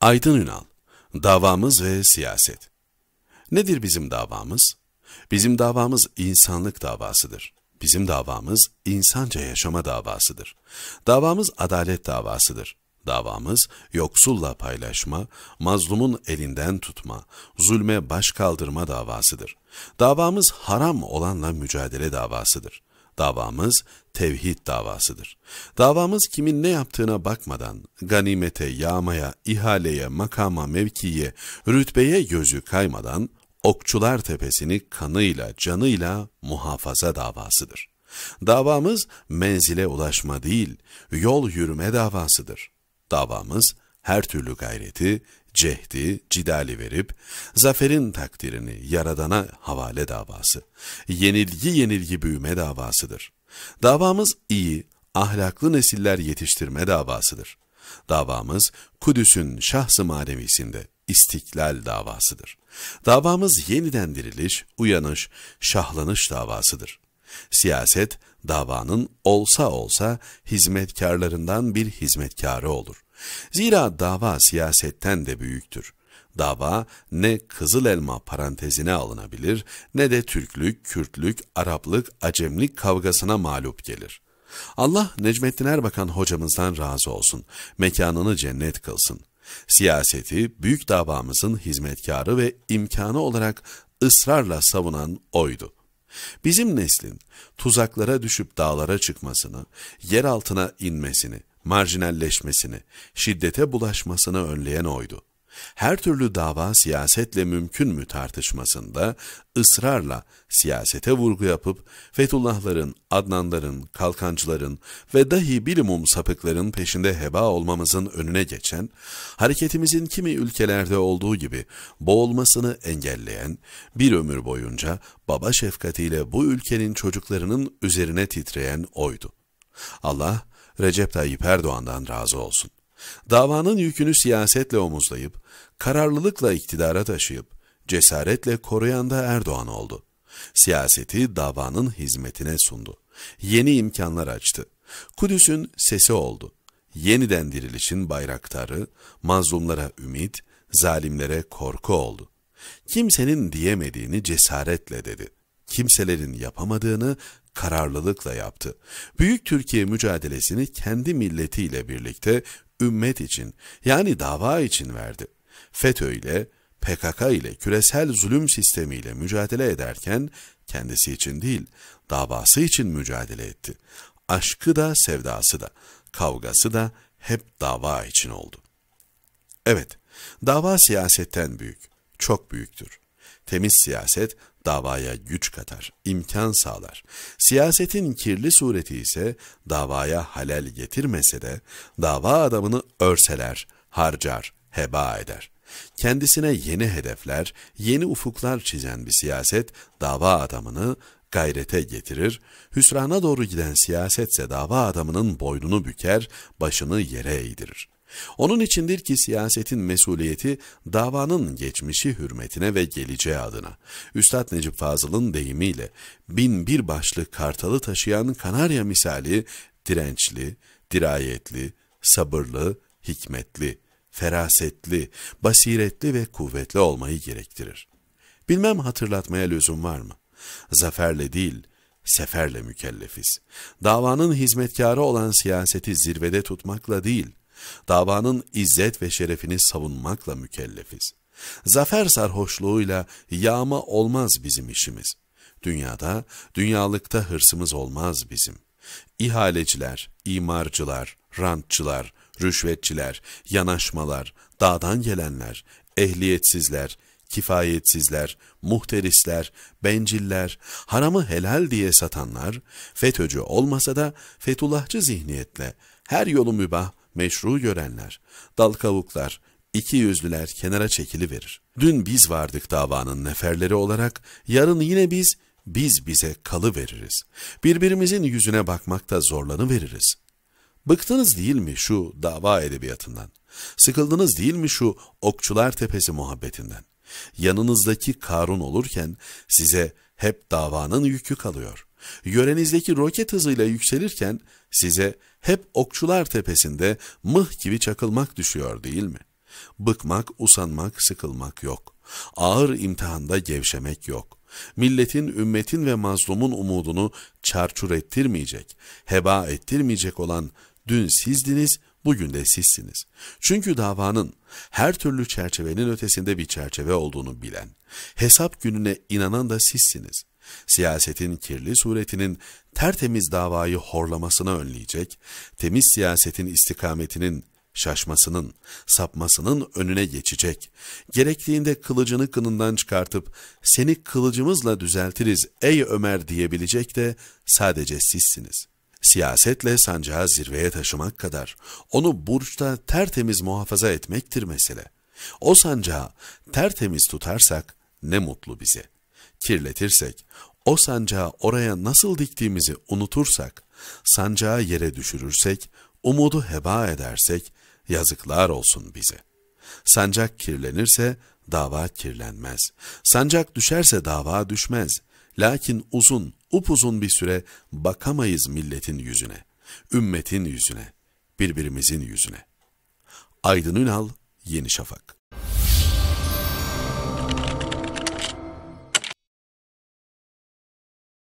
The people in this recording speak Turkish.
Aydın Ünal, Davamız ve Siyaset Nedir bizim davamız? Bizim davamız insanlık davasıdır. Bizim davamız insanca yaşama davasıdır. Davamız adalet davasıdır. Davamız yoksulla paylaşma, mazlumun elinden tutma, zulme baş kaldırma davasıdır. Davamız haram olanla mücadele davasıdır. Davamız tevhid davasıdır. Davamız kimin ne yaptığına bakmadan ganimete, yağmaya, ihaleye, makama, mevkiye, rütbeye gözü kaymadan Okçular Tepesi'ni kanıyla, canıyla muhafaza davasıdır. Davamız menzile ulaşma değil, yol yürüme davasıdır. Davamız her türlü gayreti, cehdi, cidali verip, zaferin takdirini yaradana havale davası, yenilgi yenilgi büyüme davasıdır. Davamız iyi, ahlaklı nesiller yetiştirme davasıdır. Davamız Kudüs'ün şahsı manevisinde istiklal davasıdır. Davamız yeniden diriliş, uyanış, şahlanış davasıdır. Siyaset, davanın olsa olsa hizmetkarlarından bir hizmetkarı olur. Zira dava siyasetten de büyüktür. Dava ne kızıl elma parantezine alınabilir ne de Türklük, Kürtlük, Araplık, Acemlik kavgasına mağlup gelir.'' Allah Necmettin Erbakan hocamızdan razı olsun, mekanını cennet kılsın. Siyaseti büyük davamızın hizmetkarı ve imkanı olarak ısrarla savunan oydu. Bizim neslin tuzaklara düşüp dağlara çıkmasını, yer altına inmesini, marjinalleşmesini, şiddete bulaşmasını önleyen oydu her türlü dava siyasetle mümkün mü tartışmasında ısrarla siyasete vurgu yapıp Fethullahların, Adnanların, Kalkancıların ve dahi bilimum sapıkların peşinde heba olmamızın önüne geçen, hareketimizin kimi ülkelerde olduğu gibi boğulmasını engelleyen, bir ömür boyunca baba şefkatiyle bu ülkenin çocuklarının üzerine titreyen oydu. Allah, Recep Tayyip Erdoğan'dan razı olsun. Davanın yükünü siyasetle omuzlayıp, kararlılıkla iktidara taşıyıp, cesaretle koruyan da Erdoğan oldu. Siyaseti davanın hizmetine sundu. Yeni imkanlar açtı. Kudüs'ün sesi oldu. Yeniden dirilişin bayraktarı, mazlumlara ümit, zalimlere korku oldu. Kimsenin diyemediğini cesaretle dedi. Kimselerin yapamadığını kararlılıkla yaptı. Büyük Türkiye mücadelesini kendi milletiyle birlikte ümmet için yani dava için verdi. FETÖ ile PKK ile küresel zulüm sistemiyle mücadele ederken kendisi için değil, davası için mücadele etti. Aşkı da sevdası da, kavgası da hep dava için oldu. Evet, dava siyasetten büyük, çok büyüktür. Temiz siyaset davaya güç katar, imkan sağlar. Siyasetin kirli sureti ise davaya halel getirmese de dava adamını örseler, harcar, heba eder. Kendisine yeni hedefler, yeni ufuklar çizen bir siyaset dava adamını gayrete getirir, hüsrana doğru giden siyasetse dava adamının boynunu büker, başını yere eğdirir. Onun içindir ki siyasetin mesuliyeti davanın geçmişi hürmetine ve geleceği adına. Üstad Necip Fazıl'ın deyimiyle bin bir başlı kartalı taşıyan kanarya misali dirençli, dirayetli, sabırlı, hikmetli, ferasetli, basiretli ve kuvvetli olmayı gerektirir. Bilmem hatırlatmaya lüzum var mı? Zaferle değil, seferle mükellefiz. Davanın hizmetkarı olan siyaseti zirvede tutmakla değil, Davanın izzet ve şerefini savunmakla mükellefiz. Zafer sarhoşluğuyla yağma olmaz bizim işimiz. Dünyada, dünyalıkta hırsımız olmaz bizim. İhaleciler, imarcılar, rantçılar, rüşvetçiler, yanaşmalar, dağdan gelenler, ehliyetsizler, kifayetsizler, muhterisler, benciller, haramı helal diye satanlar, FETÖ'cü olmasa da Fethullahçı zihniyetle her yolu mübah meşru görenler, dal kavuklar, iki yüzlüler kenara çekili verir. Dün biz vardık davanın neferleri olarak, yarın yine biz, biz bize kalı veririz. Birbirimizin yüzüne bakmakta zorlanı veririz. Bıktınız değil mi şu dava edebiyatından? Sıkıldınız değil mi şu okçular tepesi muhabbetinden? Yanınızdaki Karun olurken size hep davanın yükü kalıyor. Yörenizdeki roket hızıyla yükselirken size hep okçular tepesinde mıh gibi çakılmak düşüyor değil mi? Bıkmak, usanmak, sıkılmak yok. Ağır imtihanda gevşemek yok. Milletin, ümmetin ve mazlumun umudunu çarçur ettirmeyecek, heba ettirmeyecek olan dün sizdiniz, bugün de sizsiniz. Çünkü davanın her türlü çerçevenin ötesinde bir çerçeve olduğunu bilen, hesap gününe inanan da sizsiniz siyasetin kirli suretinin tertemiz davayı horlamasını önleyecek, temiz siyasetin istikametinin şaşmasının, sapmasının önüne geçecek. Gerektiğinde kılıcını kınından çıkartıp seni kılıcımızla düzeltiriz ey Ömer diyebilecek de sadece sizsiniz. Siyasetle sancağı zirveye taşımak kadar onu burçta tertemiz muhafaza etmektir mesele. O sancağı tertemiz tutarsak ne mutlu bize.'' Kirletirsek, o sancağı oraya nasıl diktiğimizi unutursak, sancağı yere düşürürsek, umudu heba edersek, yazıklar olsun bize. Sancak kirlenirse dava kirlenmez. Sancak düşerse dava düşmez. Lakin uzun, upuzun bir süre bakamayız milletin yüzüne, ümmetin yüzüne, birbirimizin yüzüne. Aydın Ünal, Yeni Şafak